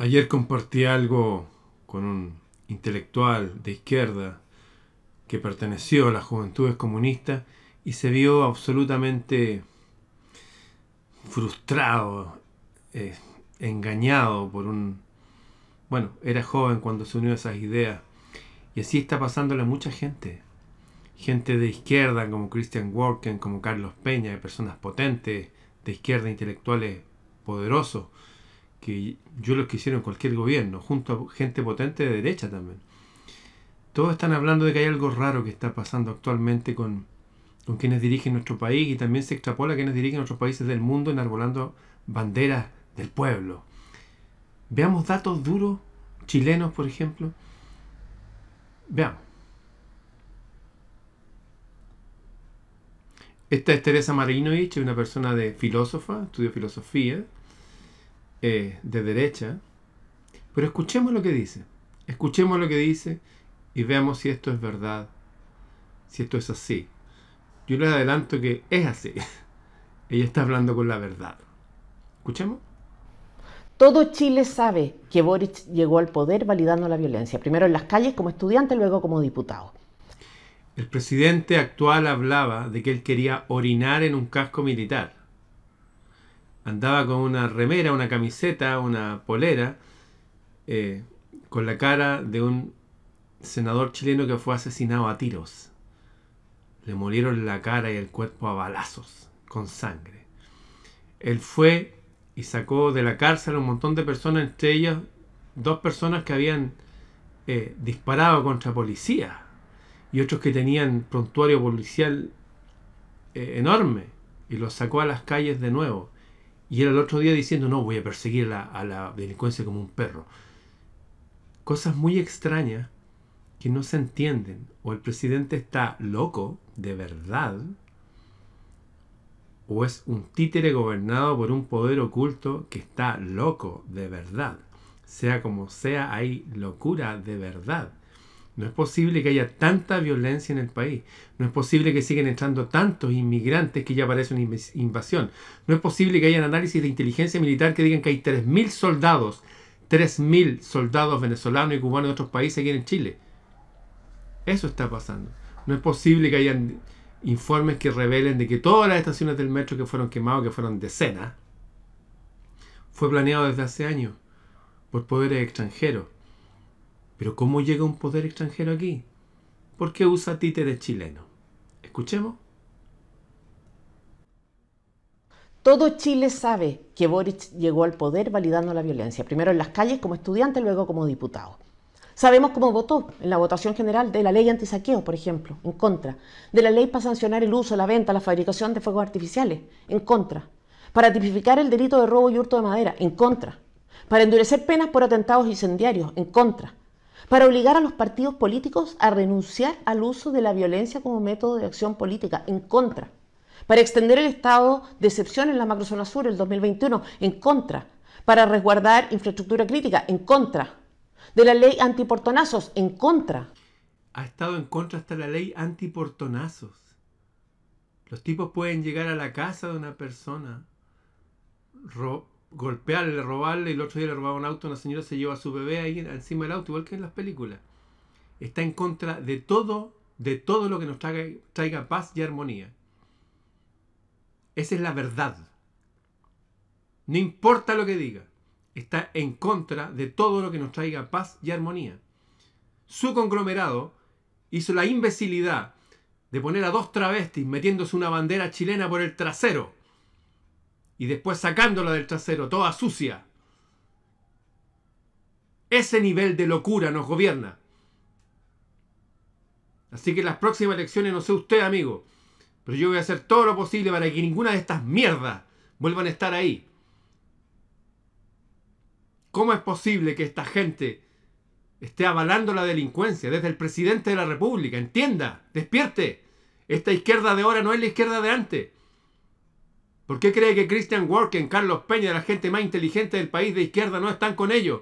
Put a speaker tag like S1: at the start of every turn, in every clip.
S1: Ayer compartí algo con un intelectual de izquierda que perteneció a las juventudes comunistas y se vio absolutamente frustrado, eh, engañado por un... Bueno, era joven cuando se unió a esas ideas. Y así está pasándole a mucha gente. Gente de izquierda como Christian Worken, como Carlos Peña, personas potentes, de izquierda intelectuales poderosos que yo los quisiera en cualquier gobierno, junto a gente potente de derecha también. Todos están hablando de que hay algo raro que está pasando actualmente con, quienes dirigen nuestro país y también se extrapola a quienes dirigen otros países del mundo enarbolando banderas del pueblo. Veamos datos duros, chilenos por ejemplo. Veamos. Esta es Teresa Marinovich, una persona de filósofa, estudió filosofía, eh, de derecha, pero escuchemos lo que dice, escuchemos lo que dice y veamos si esto es verdad, si esto es así. Yo les adelanto que es así. Ella está hablando con la verdad. Escuchemos.
S2: Todo Chile sabe que Boric llegó al poder validando la violencia, primero en las calles como estudiante, luego como diputado.
S1: El presidente actual hablaba de que él quería orinar en un casco militar andaba con una remera, una camiseta, una polera, eh, con la cara de un senador chileno que fue asesinado a tiros. Le murieron la cara y el cuerpo a balazos, con sangre. Él fue y sacó de la cárcel a un montón de personas, entre ellas dos personas que habían eh, disparado contra policía y otros que tenían prontuario policial eh, enorme y los sacó a las calles de nuevo. Y era el otro día diciendo, no, voy a perseguir a la delincuencia como un perro. Cosas muy extrañas que no se entienden. O el presidente está loco, de verdad, o es un títere gobernado por un poder oculto que está loco, de verdad. Sea como sea, hay locura de verdad. No es posible que haya tanta violencia en el país. No es posible que sigan entrando tantos inmigrantes que ya parece una invasión. No es posible que haya análisis de inteligencia militar que digan que hay 3.000 soldados, 3.000 soldados venezolanos y cubanos de otros países aquí en Chile. Eso está pasando. No es posible que hayan informes que revelen de que todas las estaciones del metro que fueron quemadas, que fueron decenas, fue planeado desde hace años por poderes extranjeros pero ¿cómo llega un poder extranjero aquí? ¿Por qué usa títeres chilenos? Escuchemos.
S2: Todo Chile sabe que Boric llegó al poder validando la violencia, primero en las calles como estudiante, luego como diputado. Sabemos cómo votó en la votación general de la ley antisaqueo, por ejemplo, en contra, de la ley para sancionar el uso, la venta, la fabricación de fuegos artificiales, en contra, para tipificar el delito de robo y hurto de madera, en contra, para endurecer penas por atentados incendiarios, en contra, para obligar a los partidos políticos a renunciar al uso de la violencia como método de acción política, en contra, para extender el estado de excepción en la macrozona sur el 2021, en contra, para resguardar infraestructura crítica, en contra, de la ley antiportonazos, en contra.
S1: Ha estado en contra hasta la ley antiportonazos. Los tipos pueden llegar a la casa de una persona, golpearle, robarle. El otro día le robaba un auto, una señora se lleva a su bebé ahí encima del auto, igual que en las películas. Está en contra de todo, de todo lo que nos traiga, traiga paz y armonía. Esa es la verdad. No importa lo que diga, está en contra de todo lo que nos traiga paz y armonía. Su conglomerado hizo la imbecilidad de poner a dos travestis metiéndose una bandera chilena por el trasero y después sacándola del trasero, toda sucia. Ese nivel de locura nos gobierna. Así que las próximas elecciones, no sé usted, amigo, pero yo voy a hacer todo lo posible para que ninguna de estas mierdas vuelvan a estar ahí. ¿Cómo es posible que esta gente esté avalando la delincuencia desde el presidente de la República? Entienda, despierte. Esta izquierda de ahora no es la izquierda de antes. ¿Por qué cree que Christian Worken, Carlos Peña, la gente más inteligente del país de izquierda no están con ellos?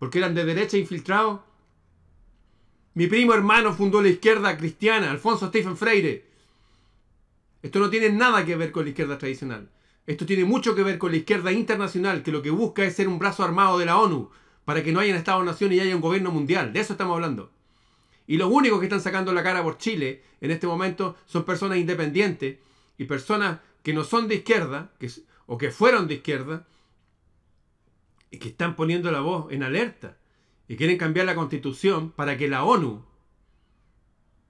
S1: ¿Porque eran de derecha infiltrados? Mi primo hermano fundó la izquierda cristiana, Alfonso Stephen Freire. Esto no tiene nada que ver con la izquierda tradicional. Esto tiene mucho que ver con la izquierda internacional, que lo que busca es ser un brazo armado de la ONU, para que no haya un Estado-Nación y haya un gobierno mundial. De eso estamos hablando. Y los únicos que están sacando la cara por Chile en este momento son personas independientes y personas que no son de izquierda, que, o que fueron de izquierda, y que están poniendo la voz en alerta y quieren cambiar la constitución para que la ONU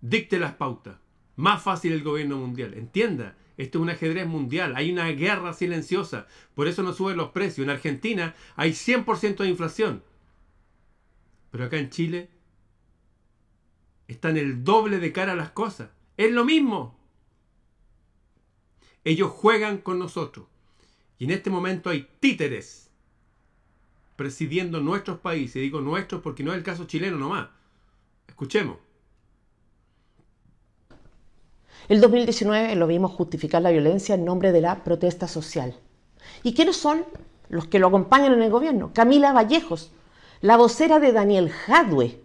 S1: dicte las pautas. Más fácil el gobierno mundial. Entienda, esto es un ajedrez mundial, hay una guerra silenciosa, por eso no suben los precios. En Argentina hay 100% de inflación, pero acá en Chile están el doble de cara a las cosas. Es lo mismo. Ellos juegan con nosotros. Y en este momento hay títeres presidiendo nuestros países. Y Digo nuestros porque no es el caso chileno nomás. Escuchemos.
S2: El 2019 lo vimos justificar la violencia en nombre de la protesta social. ¿Y quiénes son los que lo acompañan en el gobierno? Camila Vallejos, la vocera de Daniel Jadwe,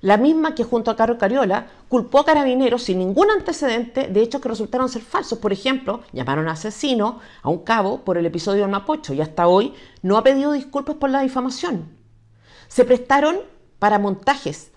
S2: la misma que junto a Caro Cariola culpó a carabineros sin ningún antecedente de hechos que resultaron ser falsos. Por ejemplo, llamaron a asesino a un cabo por el episodio del Mapocho y hasta hoy no ha pedido disculpas por la difamación. Se prestaron para montajes.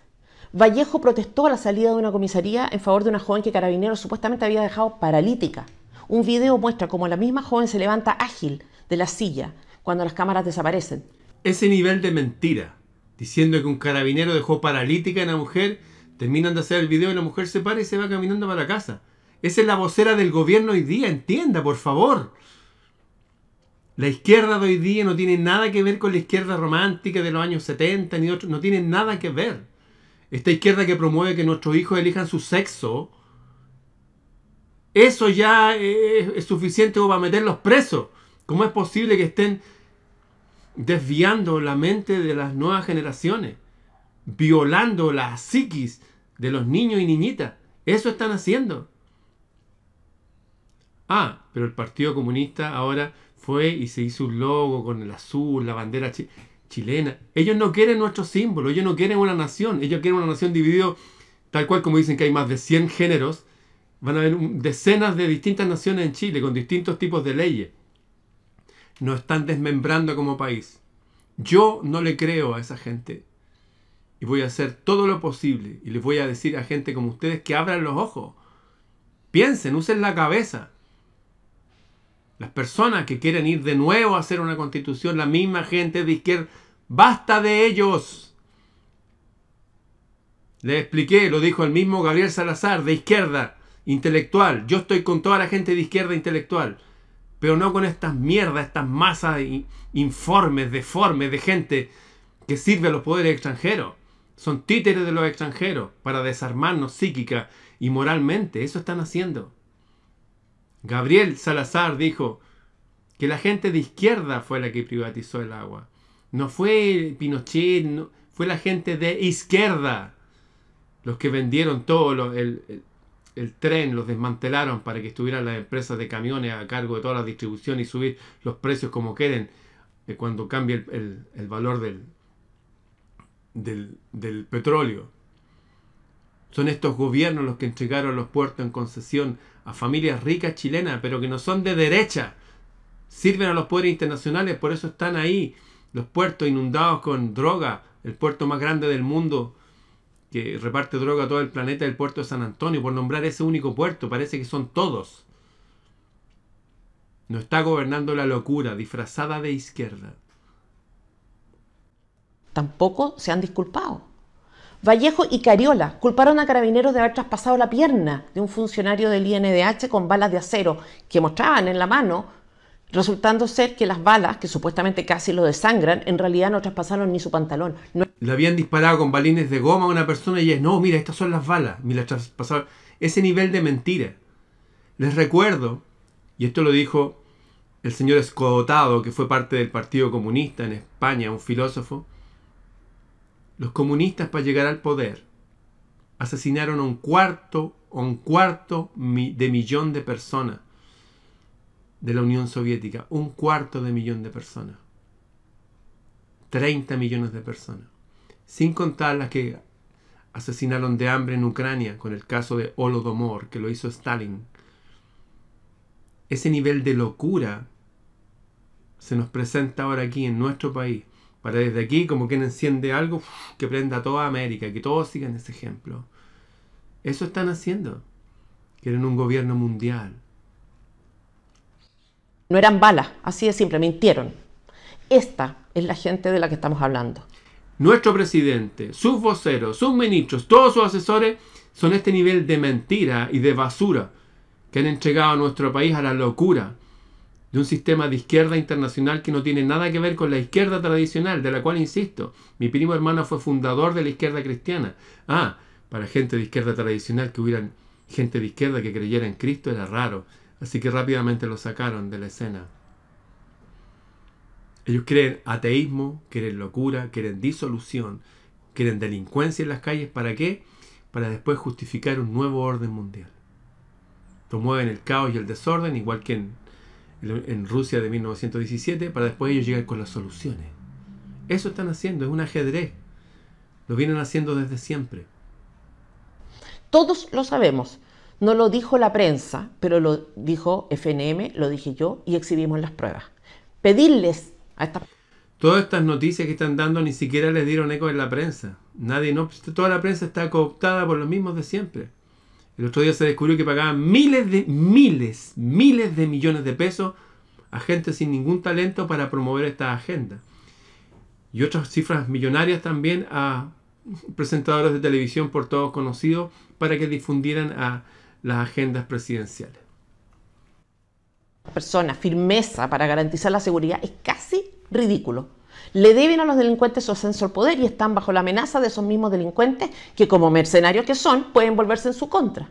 S2: Vallejo protestó a la salida de una comisaría en favor de una joven que Carabineros supuestamente había dejado paralítica. Un video muestra cómo la misma joven se levanta ágil de la silla cuando las cámaras desaparecen.
S1: Ese nivel de mentira diciendo que un carabinero dejó paralítica a una mujer, terminan de hacer el video y la mujer se para y se va caminando para casa. Esa es la vocera del gobierno hoy día, entienda, por favor. La izquierda de hoy día no tiene nada que ver con la izquierda romántica de los años 70 ni otros, no tiene nada que ver. Esta izquierda que promueve que nuestros hijos elijan su sexo, eso ya es, es suficiente para meterlos presos. ¿Cómo es posible que estén desviando la mente de las nuevas generaciones, violando la psiquis de los niños y niñitas. Eso están haciendo. Ah, pero el Partido Comunista ahora fue y se hizo un logo con el azul, la bandera chilena. Ellos no quieren nuestro símbolo, ellos no quieren una nación, ellos quieren una nación dividida, tal cual como dicen que hay más de 100 géneros, van a haber decenas de distintas naciones en Chile con distintos tipos de leyes no están desmembrando como país. Yo no le creo a esa gente. Y voy a hacer todo lo posible. Y les voy a decir a gente como ustedes que abran los ojos. Piensen, usen la cabeza. Las personas que quieren ir de nuevo a hacer una constitución, la misma gente de izquierda, basta de ellos. Les expliqué, lo dijo el mismo Gabriel Salazar, de izquierda, intelectual. Yo estoy con toda la gente de izquierda intelectual. Pero no con estas mierdas, estas masas informes, deformes de gente que sirve a los poderes extranjeros. Son títeres de los extranjeros para desarmarnos psíquica y moralmente. Eso están haciendo. Gabriel Salazar dijo que la gente de izquierda fue la que privatizó el agua. No fue Pinochet, fue la gente de izquierda los que vendieron todo el, el tren, los desmantelaron para que estuvieran las empresas de camiones a cargo de toda la distribución y subir los precios como quieren eh, cuando cambie el, el, valor del, del, del, petróleo. Son estos gobiernos los que entregaron los puertos en concesión a familias ricas chilenas, pero que no son de derecha. Sirven a los poderes internacionales, por eso están ahí. Los puertos inundados con droga, el puerto más grande del mundo que reparte droga a todo el planeta del puerto de San Antonio, por nombrar ese único puerto, parece que son todos. No está gobernando la locura disfrazada de izquierda.
S2: Tampoco se han disculpado. Vallejo y Cariola culparon a carabineros de haber traspasado la pierna de un funcionario del INDH con balas de acero que mostraban en la mano resultando ser que las balas, que supuestamente casi lo desangran, en realidad no traspasaron ni su pantalón.
S1: lo habían disparado con balines de goma a una persona y es, no, mira, estas son las balas, me las traspasaron. Ese nivel de mentira. Les recuerdo, y esto lo dijo el señor Escotado, que fue parte del Partido Comunista en España, un filósofo, los comunistas para llegar al poder asesinaron un cuarto, a un cuarto de millón de personas de la Unión Soviética, un cuarto de millón de personas. 30 millones de personas. Sin contar las que asesinaron de hambre en Ucrania con el caso de Holodomor, que lo hizo Stalin. Ese nivel de locura se nos presenta ahora aquí en nuestro país. Para desde aquí, como quien enciende algo, que prenda a toda América, que todos sigan ese ejemplo. Eso están haciendo. Quieren un gobierno mundial
S2: no eran balas, así de simple, mintieron. Esta es la gente de la que estamos hablando.
S1: Nuestro presidente, sus voceros, sus ministros, todos sus asesores son este nivel de mentira y de basura que han entregado a nuestro país a la locura de un sistema de izquierda internacional que no tiene nada que ver con la izquierda tradicional, de la cual, insisto, mi primo hermano fue fundador de la izquierda cristiana. Ah, para gente de izquierda tradicional que hubieran gente de izquierda que creyera en Cristo era raro así que rápidamente lo sacaron de la escena. Ellos creen ateísmo, creen locura, quieren disolución, quieren delincuencia en las calles, ¿para qué? Para después justificar un nuevo orden mundial. Promueven el caos y el desorden, igual que en, en Rusia de 1917, para después ellos llegar con las soluciones. Eso están haciendo, es un ajedrez. Lo vienen haciendo desde siempre.
S2: Todos lo sabemos, no lo dijo la prensa, pero lo dijo FNM, lo dije yo y exhibimos las pruebas. Pedirles a estas...
S1: Todas estas noticias que están dando ni siquiera les dieron eco en la prensa. Nadie, no, toda la prensa está cooptada por los mismos de siempre. El otro día se descubrió que pagaban miles de miles, miles de millones de pesos a gente sin ningún talento para promover esta agenda. Y otras cifras millonarias también a presentadores de televisión por todos conocidos para que difundieran a las agendas presidenciales.
S2: Persona, firmeza para garantizar la seguridad es casi ridículo. Le deben a los delincuentes su ascenso al poder y están bajo la amenaza de esos mismos delincuentes que como mercenarios que son pueden volverse en su contra.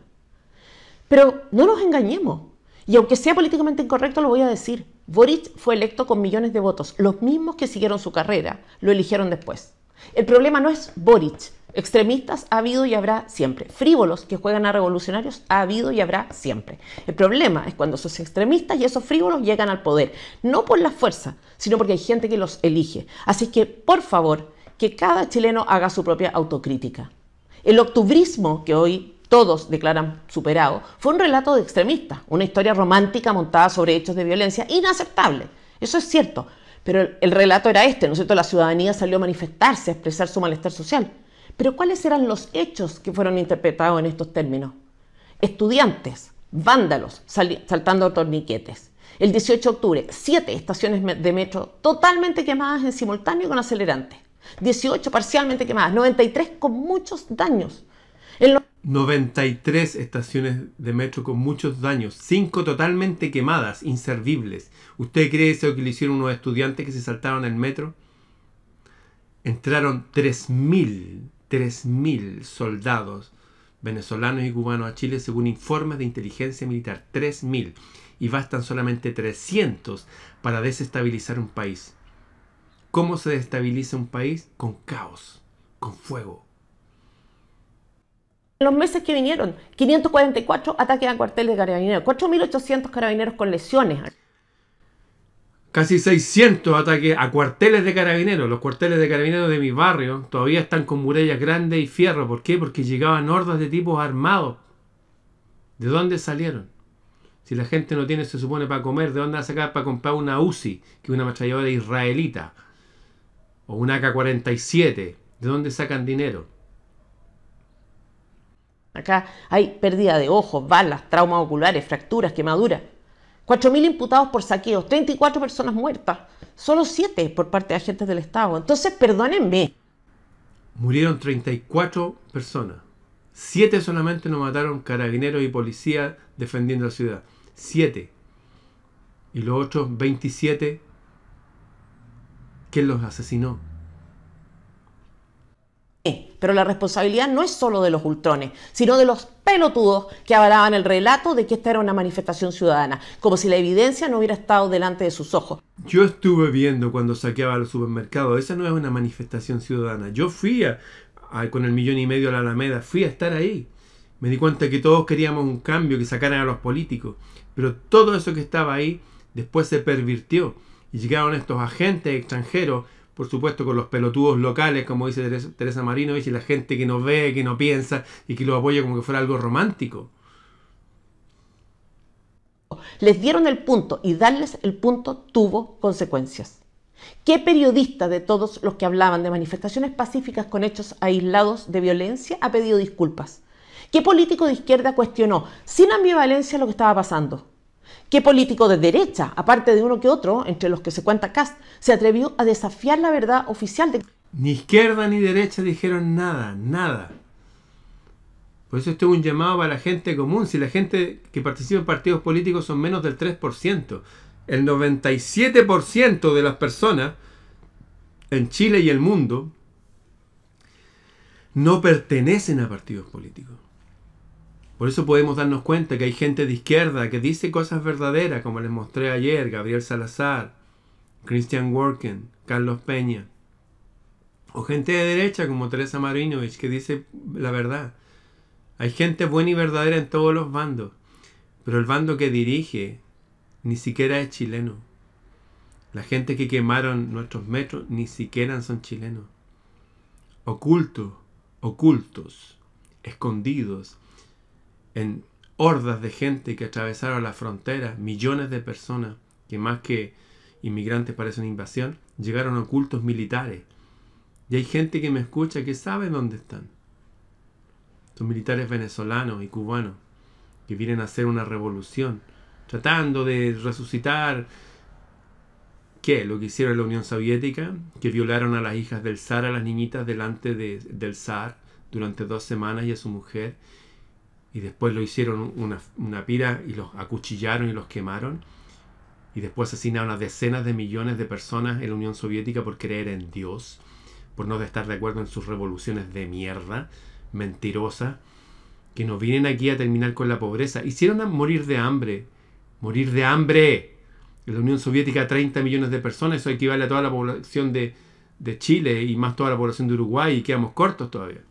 S2: Pero no nos engañemos. Y aunque sea políticamente incorrecto, lo voy a decir. Boric fue electo con millones de votos. Los mismos que siguieron su carrera lo eligieron después. El problema no es Boric, Extremistas ha habido y habrá siempre. Frívolos que juegan a revolucionarios ha habido y habrá siempre. El problema es cuando esos extremistas y esos frívolos llegan al poder, no por la fuerza, sino porque hay gente que los elige. Así que, por favor, que cada chileno haga su propia autocrítica. El octubrismo que hoy todos declaran superado fue un relato de extremistas, una historia romántica montada sobre hechos de violencia inaceptable. Eso es cierto, pero el relato era este, ¿no es cierto? La ciudadanía salió a manifestarse, a expresar su malestar social. Pero ¿cuáles eran los hechos que fueron interpretados en estos términos? Estudiantes, vándalos, saltando torniquetes. El 18 de octubre, siete estaciones de metro totalmente quemadas en simultáneo con acelerante, 18 parcialmente quemadas, 93 con muchos daños.
S1: En 93 estaciones de metro con muchos daños, 5 totalmente quemadas, inservibles. ¿Usted cree eso que le hicieron unos estudiantes que se saltaron el metro? Entraron 3.000 3.000 soldados venezolanos y cubanos a Chile según informes de inteligencia militar. 3.000. Y bastan solamente 300 para desestabilizar un país. ¿Cómo se destabiliza un país? Con caos, con fuego.
S2: En los meses que vinieron, 544 ataques a cuarteles de carabineros, 4.800 carabineros con lesiones
S1: casi 600 ataques a cuarteles de carabineros. Los cuarteles de carabineros de mi barrio todavía están con murallas grandes y fierro. ¿Por qué? Porque llegaban hordas de tipos armados. ¿De dónde salieron? Si la gente no tiene, se supone, para comer, ¿de dónde va a sacar para comprar una UCI, que es una ametralladora israelita? O una AK-47. ¿De dónde sacan dinero?
S2: Acá hay pérdida de ojos, balas, traumas oculares, fracturas, quemaduras. 4.000 imputados por saqueos, 34 personas muertas, solo 7 por parte de agentes del Estado. Entonces, perdónenme.
S1: Murieron 34 personas. 7 solamente nos mataron carabineros y policías defendiendo la ciudad. 7. Y los otros 27, ¿quién los asesinó?
S2: Pero la responsabilidad no es solo de los ultrones, sino de los pelotudos que avalaban el relato de que esta era una manifestación ciudadana, como si la evidencia no hubiera estado delante de sus ojos.
S1: Yo estuve viendo cuando saqueaba los supermercados, esa no es una manifestación ciudadana. Yo fui con el millón y medio a la Alameda, fui a estar ahí. Me di cuenta que todos queríamos un cambio, que sacaran a los políticos, pero todo eso que estaba ahí después se pervirtió y llegaron estos agentes extranjeros por supuesto, con los pelotudos locales, como dice Teresa, Marino, y la gente que no ve, que no piensa y que lo apoya como que fuera algo romántico.
S2: Les dieron el punto y darles el punto tuvo consecuencias. ¿Qué periodista de todos los que hablaban de manifestaciones pacíficas con hechos aislados de violencia ha pedido disculpas? ¿Qué político de izquierda cuestionó sin ambivalencia lo que estaba pasando? ¿Qué político de derecha, aparte de uno que otro, entre los que se cuenta Cast, se atrevió a desafiar la verdad oficial de...
S1: Ni izquierda ni derecha dijeron nada, nada. Por eso esto es un llamado para la gente común. Si la gente que participa en partidos políticos son menos del 3%, el 97% de las personas en Chile y el mundo no pertenecen a partidos políticos. Por eso podemos darnos cuenta que hay gente de izquierda que dice cosas verdaderas, como les mostré ayer, Gabriel Salazar, Christian Worken, Carlos Peña. O gente de derecha como Teresa Marinovich que dice la verdad. Hay gente buena y verdadera en todos los bandos, pero el bando que dirige ni siquiera es chileno. La gente que quemaron nuestros metros ni siquiera son chilenos. Ocultos, ocultos, escondidos, en hordas de gente que atravesaron las fronteras, millones de personas que más que inmigrantes parecen invasión, llegaron ocultos militares. Y hay gente que me escucha que sabe dónde están. Son militares venezolanos y cubanos que vienen a hacer una revolución, tratando de resucitar ¿Qué? Lo que hicieron la Unión Soviética, que violaron a las hijas del zar, a las niñitas delante del zar durante dos semanas y a su mujer, y después lo hicieron una, pira y los acuchillaron y los quemaron. Y después asesinaron a decenas de millones de personas en la Unión Soviética por creer en Dios, por no estar de acuerdo en sus revoluciones de mierda, mentirosas, que nos vienen aquí a terminar con la pobreza. Hicieron a morir de hambre, morir de hambre. En la Unión Soviética 30 millones de personas, eso equivale a toda la población de, de Chile y más toda la población de Uruguay y quedamos cortos todavía.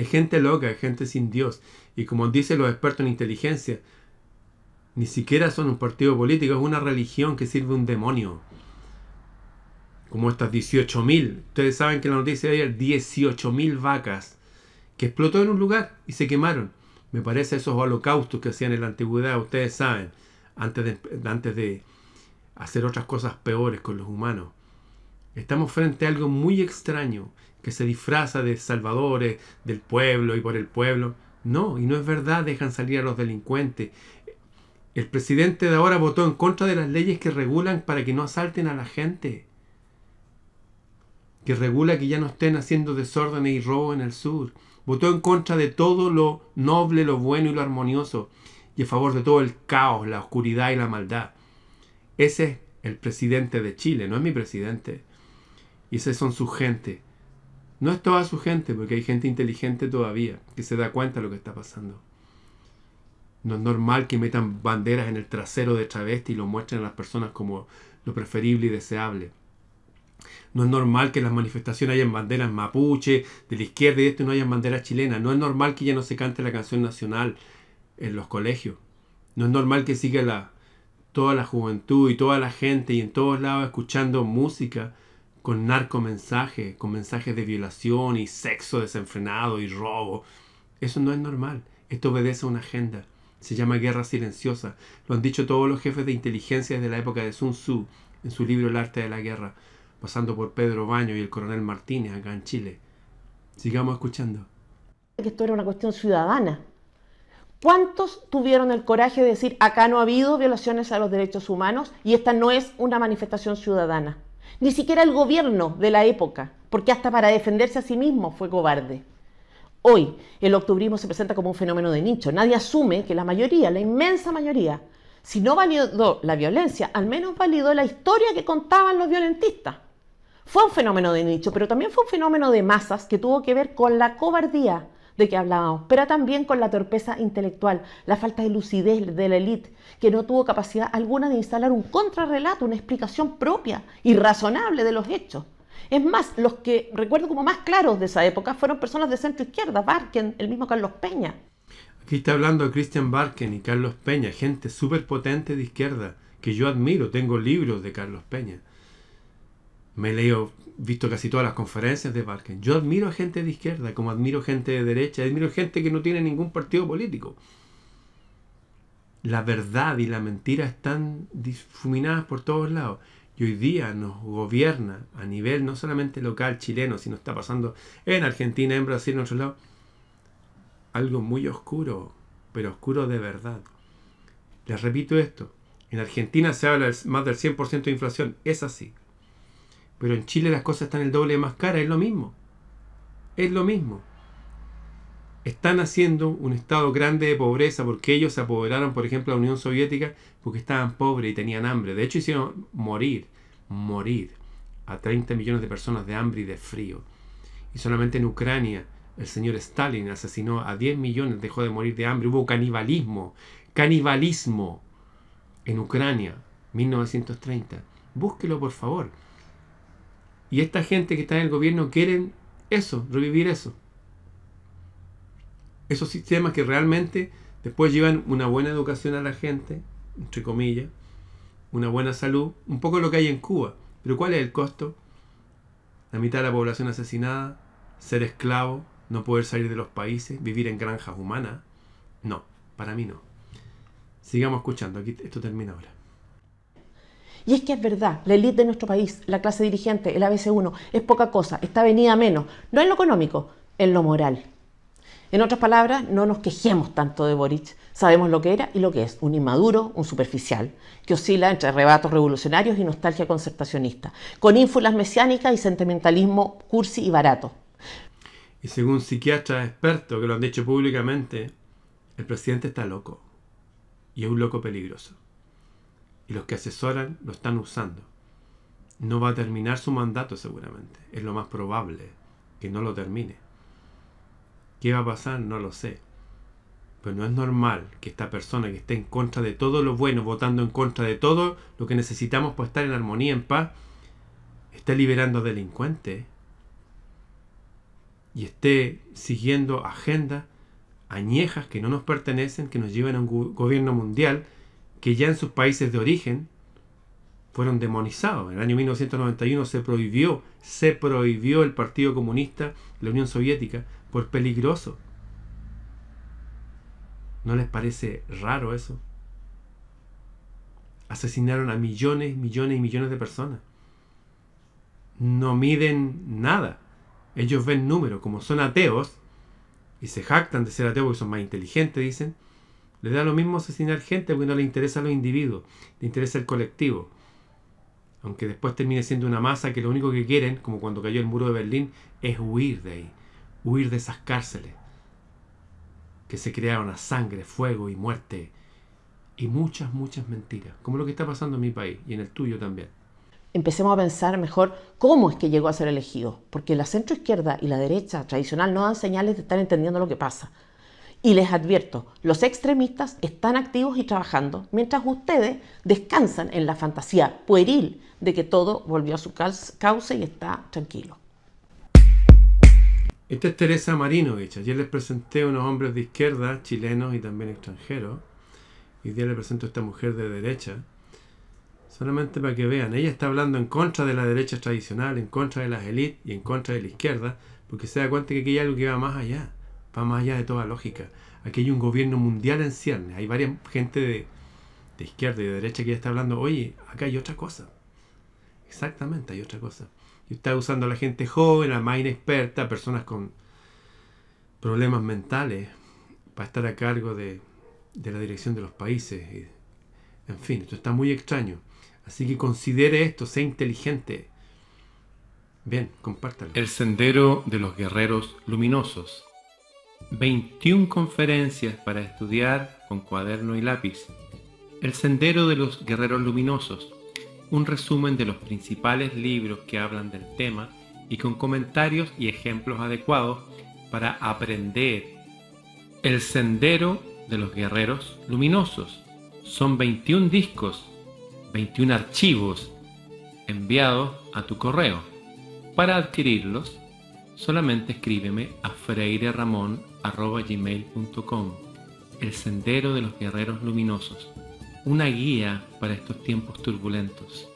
S1: Es gente loca, es gente sin Dios. Y como dicen los expertos en inteligencia, ni siquiera son un partido político, es una religión que sirve un demonio. Como estas 18.000. Ustedes saben que la noticia de ayer, 18.000 vacas que explotó en un lugar y se quemaron. Me parece esos holocaustos que hacían en la antigüedad, ustedes saben, antes de, antes de hacer otras cosas peores con los humanos. Estamos frente a algo muy extraño que se disfraza de salvadores del pueblo y por el pueblo. No, y no es verdad, dejan salir a los delincuentes. El presidente de ahora votó en contra de las leyes que regulan para que no asalten a la gente. Que regula que ya no estén haciendo desórdenes y robo en el sur. Votó en contra de todo lo noble, lo bueno y lo armonioso. Y a favor de todo el caos, la oscuridad y la maldad. Ese es el presidente de Chile, no es mi presidente. Y esas son su gente. No es toda su gente, porque hay gente inteligente todavía que se da cuenta de lo que está pasando. No es normal que metan banderas en el trasero de travesti y lo muestren a las personas como lo preferible y deseable. No es normal que en las manifestaciones hayan banderas mapuche, de la izquierda y de esto no hayan banderas chilenas. No es normal que ya no se cante la canción nacional en los colegios. No es normal que siga la, toda la juventud y toda la gente y en todos lados escuchando música con narcomensaje, con mensajes de violación y sexo desenfrenado y robo. Eso no es normal. Esto obedece a una agenda. Se llama guerra silenciosa. Lo han dicho todos los jefes de inteligencia de la época de Sun Tzu en su libro El arte de la guerra, pasando por Pedro Baño y el coronel Martínez acá en Chile. Sigamos escuchando.
S2: Que esto era una cuestión ciudadana. ¿Cuántos tuvieron el coraje de decir acá no ha habido violaciones a los derechos humanos y esta no es una manifestación ciudadana? ni siquiera el gobierno de la época, porque hasta para defenderse a sí mismo fue cobarde. Hoy el octubrismo se presenta como un fenómeno de nicho. Nadie asume que la mayoría, la inmensa mayoría, si no validó la violencia, al menos validó la historia que contaban los violentistas. Fue un fenómeno de nicho, pero también fue un fenómeno de masas que tuvo que ver con la cobardía, de que hablábamos, pero también con la torpeza intelectual, la falta de lucidez de la élite, que no tuvo capacidad alguna de instalar un contrarrelato, una explicación propia y razonable de los hechos. Es más, los que recuerdo como más claros de esa época fueron personas de centro izquierda, Barken, el mismo Carlos Peña.
S1: Aquí está hablando Christian Barken y Carlos Peña, gente súper potente de izquierda, que yo admiro, tengo libros de Carlos Peña me he leído, visto casi todas las conferencias de Parker. Yo admiro a gente de izquierda, como admiro gente de derecha, admiro gente que no tiene ningún partido político. La verdad y la mentira están difuminadas por todos lados. Y hoy día nos gobierna a nivel no solamente local chileno, sino está pasando en Argentina, en Brasil, en otros lados algo muy oscuro, pero oscuro de verdad. Les repito esto, en Argentina se habla más del 100% de inflación, es así. Pero en Chile las cosas están el doble de más cara, es lo mismo. Es lo mismo. Están haciendo un estado grande de pobreza porque ellos se apoderaron, por ejemplo, de la Unión Soviética porque estaban pobres y tenían hambre. De hecho, hicieron morir, morir a 30 millones de personas de hambre y de frío. Y solamente en Ucrania el señor Stalin asesinó a 10 millones, dejó de morir de hambre. Hubo canibalismo, canibalismo en Ucrania, 1930. Búsquelo, por favor. Y esta gente que está en el gobierno quieren eso, revivir eso. Esos sistemas que realmente después llevan una buena educación a la gente, entre comillas, una buena salud, un poco lo que hay en Cuba. Pero ¿cuál es el costo? La mitad de la población asesinada, ser esclavo, no poder salir de los países, vivir en granjas humanas. No, para mí no. Sigamos escuchando, aquí esto termina ahora.
S2: Y es que es verdad, la élite de nuestro país, la clase dirigente, el ABC1, es poca cosa, está venida menos, no en lo económico, en lo moral. En otras palabras, no nos quejemos tanto de Boric. Sabemos lo que era y lo que es, un inmaduro, un superficial, que oscila entre arrebatos revolucionarios y nostalgia concertacionista, con ínfulas mesiánicas y sentimentalismo cursi y barato.
S1: Y según psiquiatras expertos que lo han dicho públicamente, el presidente está loco y es un loco peligroso y los que asesoran lo están usando. No va a terminar su mandato seguramente. Es lo más probable que no lo termine. ¿Qué va a pasar? No lo sé. Pero no es normal que esta persona que esté en contra de todo lo bueno, votando en contra de todo lo que necesitamos para estar en armonía, en paz, esté liberando delincuentes y esté siguiendo agendas añejas que no nos pertenecen, que nos lleven a un gobierno mundial que ya en sus países de origen fueron demonizados. En el año 1991 se prohibió, se prohibió el Partido Comunista, la Unión Soviética, por peligroso. ¿No les parece raro eso? Asesinaron a millones, millones y millones de personas. No miden nada. Ellos ven números. Como son ateos y se jactan de ser ateos porque son más inteligentes, dicen, le da lo mismo asesinar gente porque no le interesa a los individuos, le interesa el colectivo. Aunque después termine siendo una masa que lo único que quieren, como cuando cayó el muro de Berlín, es huir de ahí, huir de esas cárceles que se crearon a sangre, fuego y muerte y muchas, muchas mentiras, como lo que está pasando en mi país y en el tuyo también.
S2: Empecemos a pensar mejor cómo es que llegó a ser elegido, porque la centro izquierda y la derecha tradicional no dan señales de estar entendiendo lo que pasa. Y les advierto, los extremistas están activos y trabajando, mientras ustedes descansan en la fantasía pueril de que todo volvió a su cauce y está tranquilo.
S1: Esta es Teresa Marinovich. Ayer les presenté unos hombres de izquierda, chilenos y también extranjeros. Y ya les presento a esta mujer de derecha. Solamente para que vean, ella está hablando en contra de la derecha tradicional, en contra de las élites y en contra de la izquierda, porque se da cuenta que aquí hay algo que va más allá va más allá de toda lógica. Aquí hay un gobierno mundial en ciernes, hay varias gente de, izquierda y de derecha que ya está hablando, oye, acá hay otra cosa. Exactamente, hay otra cosa. Y está usando a la gente joven, a más inexperta, personas con problemas mentales, para estar a cargo de, la dirección de los países. en fin, esto está muy extraño. Así que considere esto, sea inteligente. Bien, compártalo. El sendero de los guerreros luminosos. 21 conferencias para estudiar con cuaderno y lápiz. El Sendero de los Guerreros Luminosos, un resumen de los principales libros que hablan del tema y con comentarios y ejemplos adecuados para aprender. El Sendero de los Guerreros Luminosos. Son 21 discos, 21 archivos enviados a tu correo. Para adquirirlos, solamente escríbeme a freireramon.gmail.com El Sendero de los Guerreros Luminosos, una guía para estos tiempos turbulentos.